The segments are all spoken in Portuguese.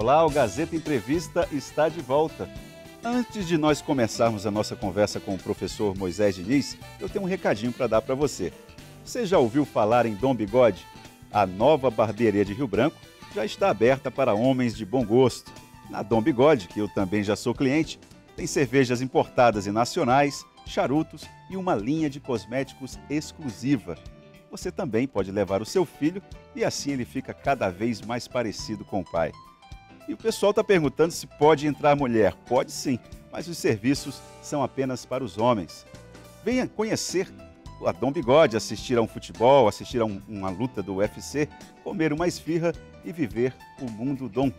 Olá, o Gazeta Entrevista está de volta. Antes de nós começarmos a nossa conversa com o professor Moisés Diniz, eu tenho um recadinho para dar para você. Você já ouviu falar em Dom Bigode? A nova barbearia de Rio Branco já está aberta para homens de bom gosto. Na Dom Bigode, que eu também já sou cliente, tem cervejas importadas e nacionais, charutos e uma linha de cosméticos exclusiva. Você também pode levar o seu filho e assim ele fica cada vez mais parecido com o pai. E o pessoal está perguntando se pode entrar mulher. Pode sim, mas os serviços são apenas para os homens. Venha conhecer a Dom Bigode, assistir a um futebol, assistir a um, uma luta do UFC, comer uma esfirra e viver o mundo Dom.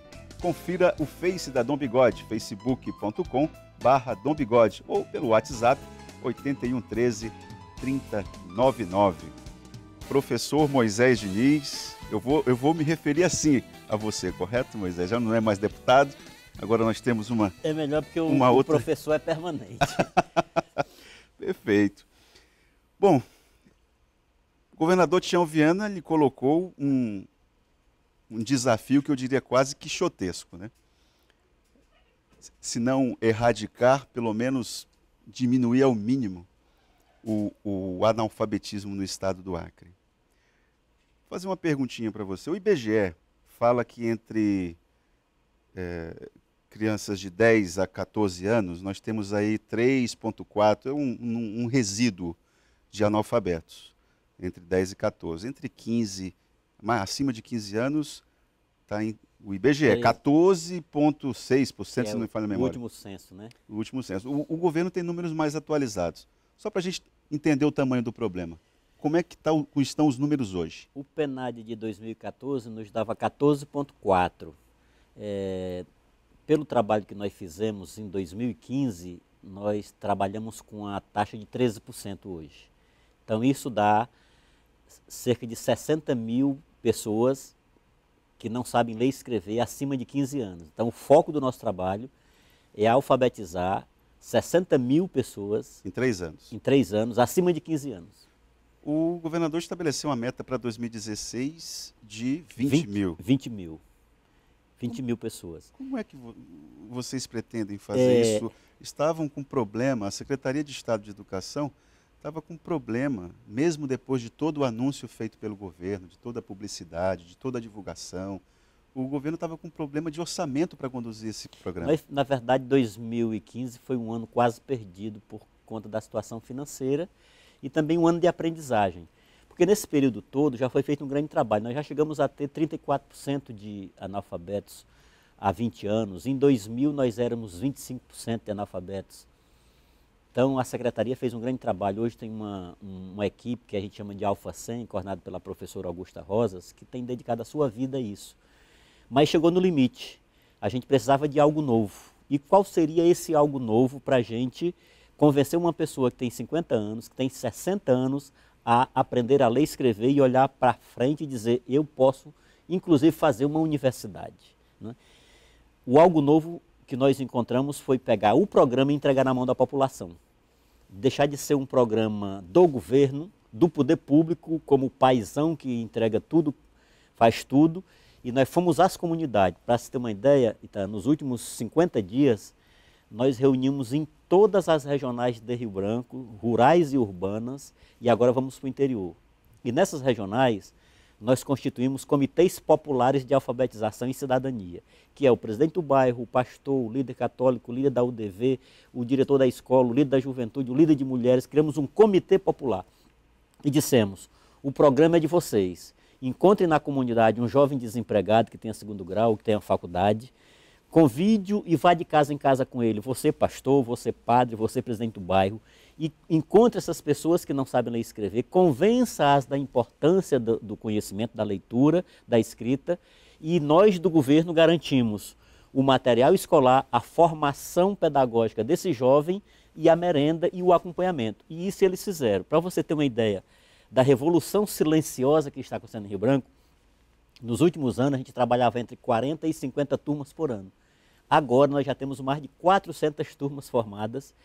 Confira o Face da Dom Bigode, facebook.com barra Dom Bigode ou pelo WhatsApp 8113 3099. Professor Moisés Diniz, eu vou, eu vou me referir assim a você, correto, Moisés? Já não é mais deputado, agora nós temos uma. É melhor porque o, o outra... professor é permanente. Perfeito. Bom, o governador Tião Viana lhe colocou um, um desafio que eu diria quase quixotesco, né? Se não erradicar, pelo menos diminuir ao mínimo o, o analfabetismo no estado do Acre fazer uma perguntinha para você. O IBGE fala que entre é, crianças de 10 a 14 anos, nós temos aí 3,4, é um, um, um resíduo de analfabetos, entre 10 e 14. Entre 15, mais, acima de 15 anos, está em o IBGE, 14,6%, é, se não me falha a memória. O último censo, né? O último censo. O, o governo tem números mais atualizados. Só para a gente entender o tamanho do problema como é que tá, estão os números hoje? O PNAD de 2014 nos dava 14,4. É, pelo trabalho que nós fizemos em 2015, nós trabalhamos com a taxa de 13% hoje. Então, isso dá cerca de 60 mil pessoas que não sabem ler e escrever acima de 15 anos. Então, o foco do nosso trabalho é alfabetizar 60 mil pessoas. Em três anos. Em três anos, acima de 15 anos. O governador estabeleceu uma meta para 2016 de 20, 20 mil. 20 mil. 20 como, mil pessoas. Como é que vo vocês pretendem fazer é... isso? Estavam com problema, a Secretaria de Estado de Educação estava com problema, mesmo depois de todo o anúncio feito pelo governo, de toda a publicidade, de toda a divulgação. O governo estava com problema de orçamento para conduzir esse programa. Mas, na verdade, 2015 foi um ano quase perdido por conta da situação financeira e também um ano de aprendizagem. Porque nesse período todo já foi feito um grande trabalho. Nós já chegamos a ter 34% de analfabetos há 20 anos. Em 2000 nós éramos 25% de analfabetos. Então a secretaria fez um grande trabalho. Hoje tem uma, uma equipe que a gente chama de Alfa 100, coordenada pela professora Augusta Rosas, que tem dedicado a sua vida a isso. Mas chegou no limite. A gente precisava de algo novo. E qual seria esse algo novo para a gente convencer uma pessoa que tem 50 anos, que tem 60 anos, a aprender a ler, escrever e olhar para frente e dizer: eu posso, inclusive, fazer uma universidade. Né? O algo novo que nós encontramos foi pegar o programa e entregar na mão da população. Deixar de ser um programa do governo, do poder público, como o paizão que entrega tudo, faz tudo. E nós fomos às comunidades. Para se ter uma ideia, nos últimos 50 dias, nós reunimos em todas as regionais de Rio Branco, rurais e urbanas, e agora vamos para o interior. E nessas regionais, nós constituímos comitês populares de alfabetização e cidadania, que é o presidente do bairro, o pastor, o líder católico, o líder da UDV, o diretor da escola, o líder da juventude, o líder de mulheres. Criamos um comitê popular e dissemos: o programa é de vocês. Encontre na comunidade um jovem desempregado que tenha segundo grau, que tenha faculdade, Convide-o e vá de casa em casa com ele. Você, pastor, você, padre, você, presidente do bairro. E encontre essas pessoas que não sabem ler e escrever, convença-as da importância do, do conhecimento, da leitura, da escrita. E nós do governo garantimos o material escolar, a formação pedagógica desse jovem e a merenda e o acompanhamento. E isso eles fizeram. Para você ter uma ideia da revolução silenciosa que está acontecendo em Rio Branco, nos últimos anos a gente trabalhava entre 40 e 50 turmas por ano. Agora nós já temos mais de 400 turmas formadas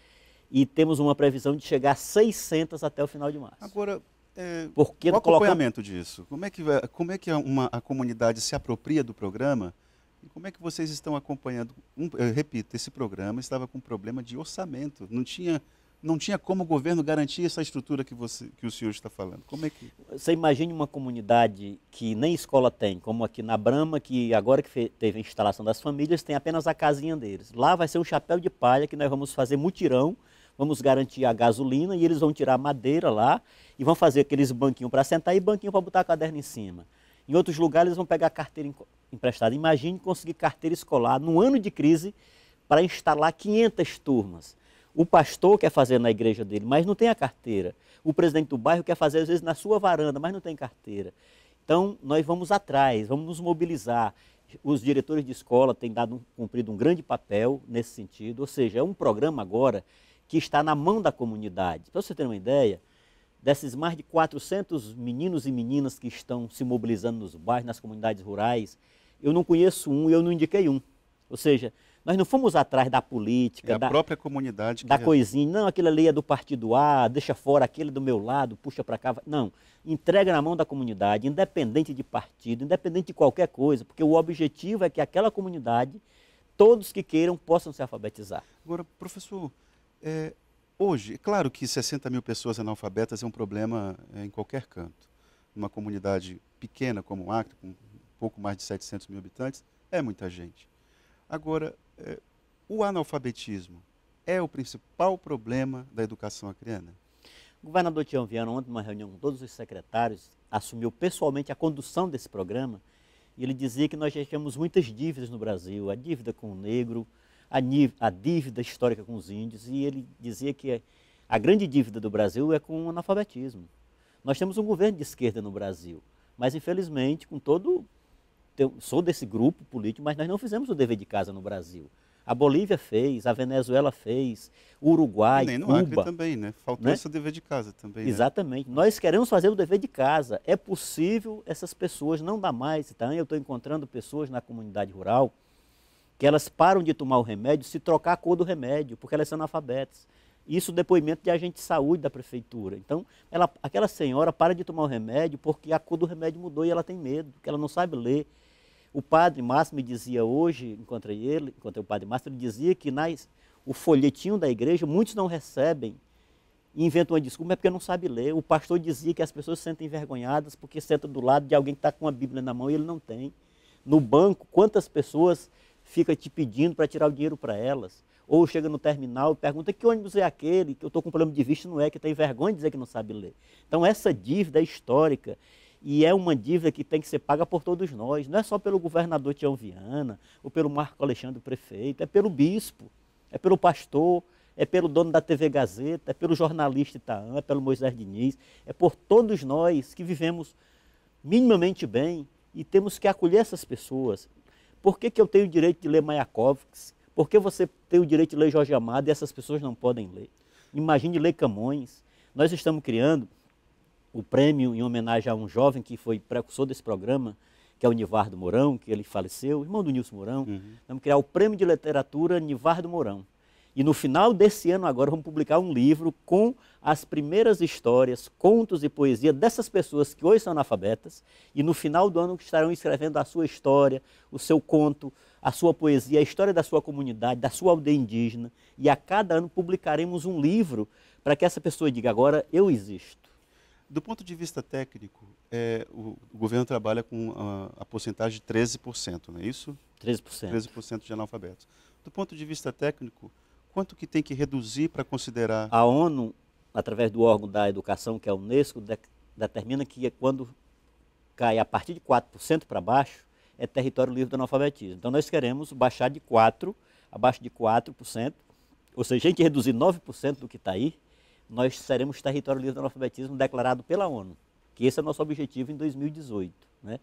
e temos uma previsão de chegar a 600 até o final de março. Agora, é, Porque o acompanhamento disso, como é que, como é que é uma, a comunidade se apropria do programa e como é que vocês estão acompanhando? Um, repito, esse programa estava com problema de orçamento, não tinha não tinha como o governo garantir essa estrutura que, você, que o senhor está falando. Como é que. Você imagine uma comunidade que nem escola tem, como aqui na Brama, que agora que teve a instalação das famílias, tem apenas a casinha deles. Lá vai ser um chapéu de palha que nós vamos fazer mutirão, vamos garantir a gasolina e eles vão tirar madeira lá e vão fazer aqueles banquinhos para sentar e banquinho para botar caderno em cima. Em outros lugares, eles vão pegar carteira emprestada. Imagine conseguir carteira escolar num ano de crise para instalar 500 turmas. O pastor quer fazer na igreja dele, mas não tem a carteira. O presidente do bairro quer fazer, às vezes, na sua varanda, mas não tem carteira. Então, nós vamos atrás, vamos nos mobilizar. Os diretores de escola têm dado, cumprido um grande papel nesse sentido, ou seja, é um programa agora que está na mão da comunidade. Para você ter uma ideia, desses mais de 400 meninos e meninas que estão se mobilizando nos bairros, nas comunidades rurais, eu não conheço um e eu não indiquei um. Ou seja, nós não fomos atrás da política, é da própria comunidade, da coisinha. Não, aquilo ali é do partido A, deixa fora aquele do meu lado, puxa para cá. Não, entrega na mão da comunidade, independente de partido, independente de qualquer coisa, porque o objetivo é que aquela comunidade, todos que queiram, possam se alfabetizar. Agora, professor, é, hoje, é claro que 60 mil pessoas analfabetas é um problema é, em qualquer canto. Uma comunidade pequena como o Acre, com pouco mais de 700 mil habitantes, é muita gente. Agora, é, o analfabetismo é o principal problema da educação acreana? O governador Tião Viana, ontem, numa reunião com todos os secretários, assumiu pessoalmente a condução desse programa e ele dizia que nós já temos muitas dívidas no Brasil, a dívida com o negro, a, a dívida histórica com os índios, e ele dizia que a grande dívida do Brasil é com o analfabetismo. Nós temos um governo de esquerda no Brasil, mas infelizmente, com todo tenho, sou desse grupo político, mas nós não fizemos o dever de casa no Brasil. A Bolívia fez, a Venezuela fez, o Uruguai, e nem no Cuba. Acre também, né? Faltou né? esse dever de casa também. Né? Exatamente. Né? Nós queremos fazer o dever de casa. É possível essas pessoas, não dá mais, tá? eu estou encontrando pessoas na comunidade rural que elas param de tomar o remédio se trocar a cor do remédio, porque elas são analfabetas. Isso depoimento de agente de saúde da prefeitura. Então, ela, aquela senhora para de tomar o remédio porque a cor do remédio mudou e ela tem medo, que ela não sabe ler. O padre Márcio me dizia hoje, encontrei ele, encontrei o padre Márcio, ele dizia que nas, o folhetinho da igreja muitos não recebem e inventam uma desculpa, é porque não sabe ler. O pastor dizia que as pessoas se sentem envergonhadas porque senta do lado de alguém que está com a Bíblia na mão e ele não tem. No banco, quantas pessoas ficam te pedindo para tirar o dinheiro para elas? Ou chega no terminal e pergunta que ônibus é aquele, que eu estou com problema de vista, não é, que tem vergonha de dizer que não sabe ler. Então essa dívida é histórica e é uma dívida que tem que ser paga por todos nós. Não é só pelo governador Tião Viana, ou pelo Marco Alexandre Prefeito, é pelo bispo, é pelo pastor, é pelo dono da TV Gazeta, é pelo jornalista Itaã, é pelo Moisés Diniz, é por todos nós que vivemos minimamente bem e temos que acolher essas pessoas. Por que, que eu tenho o direito de ler Mayakovsky? Por que você tem o direito de ler Jorge Amado e essas pessoas não podem ler? Imagine ler Camões. Nós estamos criando o prêmio em homenagem a um jovem que foi precursor desse programa, que é o Nivardo Mourão, que ele faleceu, irmão do Nilson Mourão. Uhum. Vamos criar o Prêmio de Literatura Nivardo Mourão. E no final desse ano, agora, vamos publicar um livro com as primeiras histórias, contos e poesia dessas pessoas que hoje são analfabetas. E no final do ano estarão escrevendo a sua história, o seu conto, a sua poesia, a história da sua comunidade, da sua aldeia indígena. E a cada ano publicaremos um livro para que essa pessoa diga: agora eu existo. Do ponto de vista técnico, é, o, o, governo trabalha com a, a porcentagem de 13%, não é isso? 13%. 13% de analfabetos. Do ponto de vista técnico, quanto que tem que reduzir para considerar? A ONU, através do órgão da educação, que é a Unesco, de, determina que é quando cai a partir de 4% para baixo, é território livre do analfabetismo. Então nós queremos baixar de 4%, abaixo de 4%, ou seja, a gente reduzir 9% do que está aí, nós seremos território livre do analfabetismo declarado pela ONU, que esse é o nosso objetivo em 2018. Né?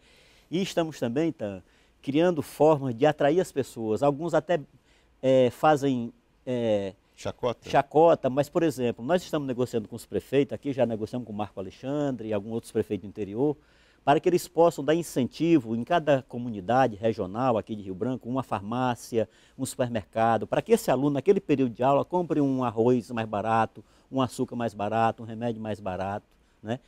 E estamos também tá, criando formas de atrair as pessoas. Alguns até é, fazem. É, chacota. Chacota, mas, por exemplo, nós estamos negociando com os prefeitos, aqui já negociamos com o Marco Alexandre e alguns outros prefeitos do interior, para que eles possam dar incentivo em cada comunidade regional aqui de Rio Branco, uma farmácia, um supermercado, para que esse aluno, naquele período de aula, compre um arroz mais barato, um açúcar mais barato, um remédio mais barato, né?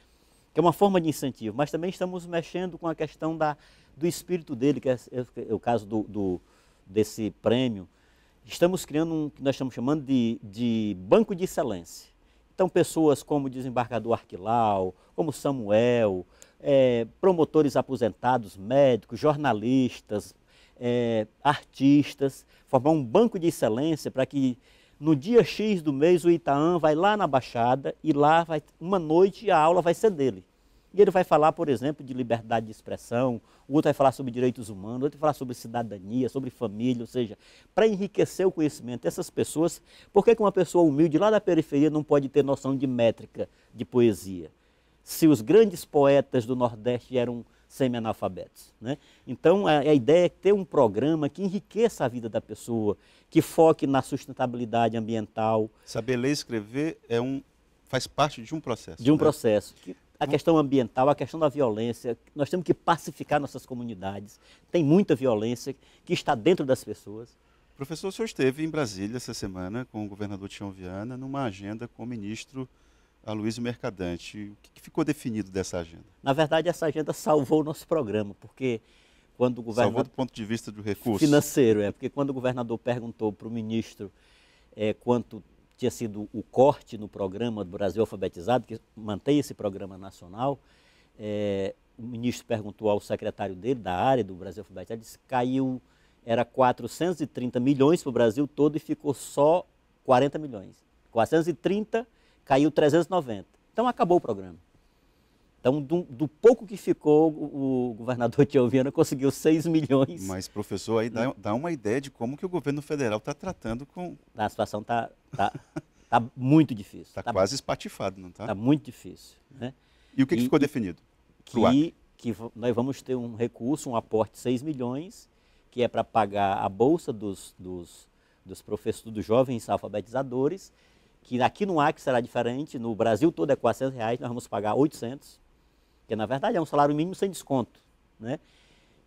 que é uma forma de incentivo, mas também estamos mexendo com a questão da, do espírito dele, que é, é, é o caso do, do desse prêmio. Estamos criando um que nós estamos chamando de, de banco de excelência. Então, pessoas como o desembargador Arquilau, como Samuel, é, promotores aposentados, médicos, jornalistas, é, artistas, formar um banco de excelência para que no dia X do mês o Itaã vai lá na Baixada e lá vai uma noite a aula vai ser dele. E ele vai falar, por exemplo, de liberdade de expressão, o outro vai falar sobre direitos humanos, o outro vai falar sobre cidadania, sobre família, ou seja, para enriquecer o conhecimento dessas pessoas, por que uma pessoa humilde lá da periferia não pode ter noção de métrica, de poesia? se os grandes poetas do Nordeste eram semi-analfabetos. Né? Então, a, a, ideia é ter um programa que enriqueça a vida da pessoa, que foque na sustentabilidade ambiental. Saber ler e escrever é um, faz parte de um processo. De um né? processo. A questão ambiental, a questão da violência, nós temos que pacificar nossas comunidades. Tem muita violência que está dentro das pessoas. Professor, o senhor esteve em Brasília essa semana com o governador Tião Viana numa agenda com o ministro Aloysio Mercadante. O que ficou definido dessa agenda? Na verdade, essa agenda salvou o nosso programa, porque quando o governador... Salvou do ponto de vista do recurso. Financeiro, é. Porque quando o governador perguntou para o ministro é, quanto tinha sido o corte no programa do Brasil Alfabetizado, que mantém esse programa nacional, é, o ministro perguntou ao secretário dele, da área do Brasil Alfabetizado, disse que caiu, era 430 milhões para o Brasil todo e ficou só 40 milhões. 430 caiu 390. Então acabou o programa. Então, do, do pouco que ficou, o, governador Tião Viana conseguiu 6 milhões. Mas, professor, aí dá, né? dá, uma ideia de como que o governo federal está tratando com... A situação está tá, tá muito difícil. Está tá, quase espatifado, não está? Está muito difícil. Né? E o que, e, que ficou definido? Que, que nós vamos ter um recurso, um aporte de 6 milhões, que é para pagar a bolsa dos, dos, dos professores, dos jovens alfabetizadores, que aqui no Acre será diferente, no Brasil todo é 400 reais, nós vamos pagar 800, que na verdade é um salário mínimo sem desconto, né?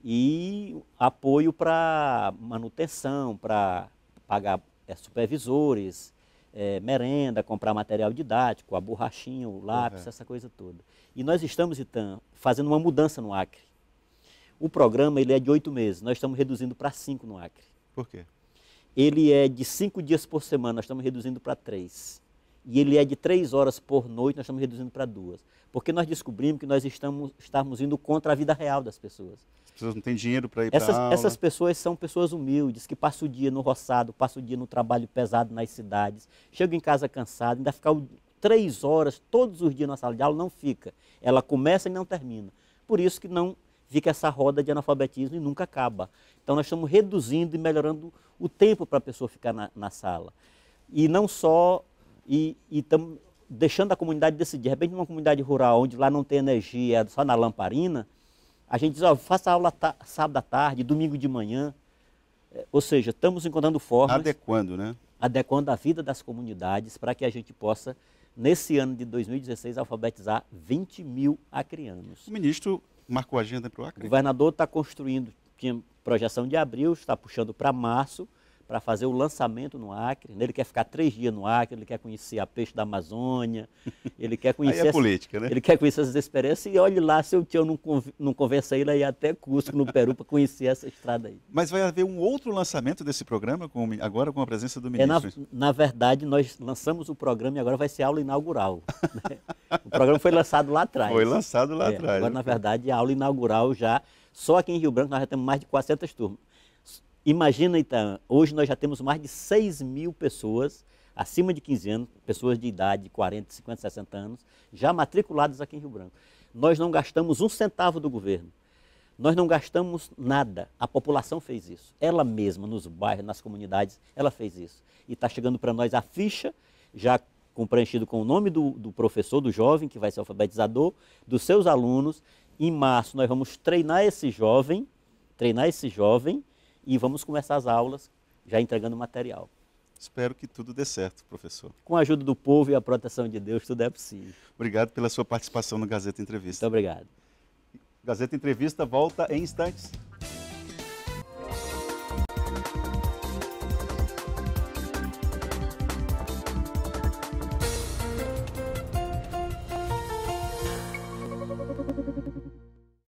E apoio para manutenção, para pagar é, supervisores, é, merenda, comprar material didático, a borrachinha, o lápis, uhum. essa coisa toda. E nós estamos, Itan, fazendo uma mudança no Acre. O programa ele é de oito meses, nós estamos reduzindo para cinco no Acre. Por quê? ele é de cinco dias por semana, nós estamos reduzindo para três. E ele é de três horas por noite, nós estamos reduzindo para duas. Porque nós descobrimos que nós estamos, estamos indo contra a vida real das pessoas. As pessoas não têm dinheiro para ir para aula. Essas pessoas são pessoas humildes, que passam o dia no roçado, passam o dia no trabalho pesado nas cidades, chegam em casa cansado, ainda ficam três horas todos os dias na sala de aula, não fica. Ela começa e não termina. Por isso que não fica essa roda de analfabetismo e nunca acaba. Então nós estamos reduzindo e melhorando o tempo para a pessoa ficar na, na, sala. E não só, e estamos deixando a comunidade decidir. De repente, numa comunidade rural, onde lá não tem energia, é só na lamparina, a gente diz, ó, faça aula sábado à tarde, domingo de manhã. É, ou seja, estamos encontrando formas... Adequando, né? Adequando a vida das comunidades para que a gente possa, nesse ano de 2016, alfabetizar 20 mil acrianos. O ministro Marcou a agenda para o Acre? O governador está construindo, tinha projeção de abril, está puxando para março, para fazer o lançamento no Acre. Né? Ele quer ficar três dias no Acre, ele quer conhecer a peixe da Amazônia, ele quer conhecer. Aí é política, né? Ele quer conhecer essas experiências e olhe lá se o tio não, não conversa ele aí é até Cusco, no Peru, para conhecer essa estrada aí. Mas vai haver um outro lançamento desse programa, com, agora com a presença do ministro? É, na, na, verdade, nós lançamos o programa e agora vai ser aula inaugural. Né? o programa foi lançado lá atrás. Foi lançado lá é, atrás. Agora, né? na verdade, a aula inaugural já. Só aqui em Rio Branco nós já temos mais de 400 turmas. Imagina então, hoje nós já temos mais de 6 mil pessoas acima de 15 anos, pessoas de idade de 40, 50, 60 anos, já matriculadas aqui em Rio Branco. Nós não gastamos um centavo do governo. Nós não gastamos nada. A população fez isso. Ela mesma, nos bairros, nas comunidades, ela fez isso. E está chegando para nós a ficha, já com, preenchido com o nome do, do professor, do jovem, que vai ser alfabetizador, dos seus alunos. Em março, nós vamos treinar esse jovem, treinar esse jovem e vamos começar as aulas já entregando material. Espero que tudo dê certo, professor. Com a ajuda do povo e a proteção de Deus, tudo é possível. Obrigado pela sua participação no Gazeta Entrevista. Muito obrigado. Gazeta Entrevista volta em instantes.